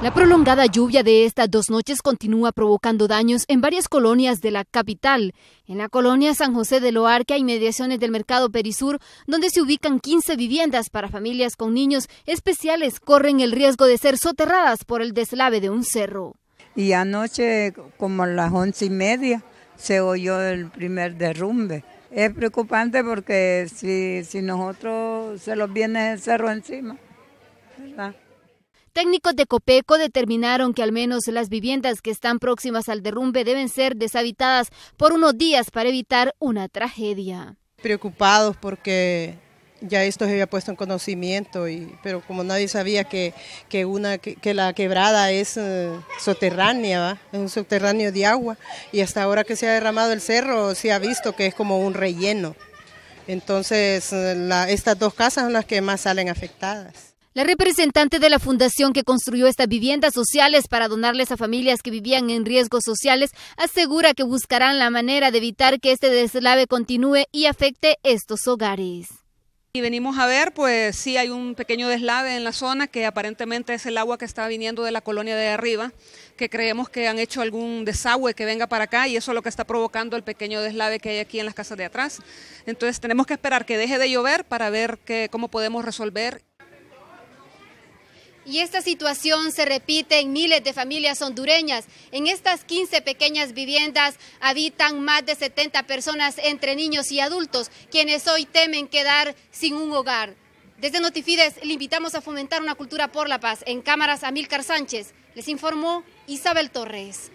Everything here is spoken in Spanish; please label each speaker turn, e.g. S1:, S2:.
S1: La prolongada lluvia de estas dos noches continúa provocando daños en varias colonias de la capital. En la colonia San José de Loarca, inmediaciones del mercado Perisur, donde se ubican 15 viviendas para familias con niños especiales, corren el riesgo de ser soterradas por el deslave de un cerro.
S2: Y anoche, como a las once y media, se oyó el primer derrumbe. Es preocupante porque si, si nosotros se los viene el cerro encima,
S1: Técnicos de Copeco determinaron que al menos las viviendas que están próximas al derrumbe deben ser deshabitadas por unos días para evitar una
S2: tragedia. Preocupados porque ya esto se había puesto en conocimiento, pero como nadie sabía que, una, que, la quebrada es eh, soterránea, es un subterráneo de agua, y hasta ahora que se ha derramado el cerro se ha visto que es como un relleno. Entonces, eh, estas dos casas son las que más salen afectadas.
S1: La representante de la fundación que construyó estas viviendas sociales para donarles a familias que vivían en riesgos sociales asegura que buscarán la manera de evitar que este deslave continúe y afecte estos hogares.
S3: Y venimos a ver, pues sí hay un pequeño deslave en la zona que aparentemente es el agua que está viniendo de la colonia de arriba, que creemos que han hecho algún desagüe que venga para acá y eso es lo que está provocando el pequeño deslave que hay aquí en las casas de atrás. Entonces tenemos que esperar que deje de llover para ver cómo podemos resolver.
S1: Y esta situación se repite en miles de familias hondureñas. En estas 15 pequeñas viviendas habitan más de 70 personas entre niños y adultos, quienes hoy temen quedar sin un hogar. Desde Notifides le invitamos a fomentar una cultura por la paz. En cámaras, Amílcar Sánchez. Les informó Isabel Torres.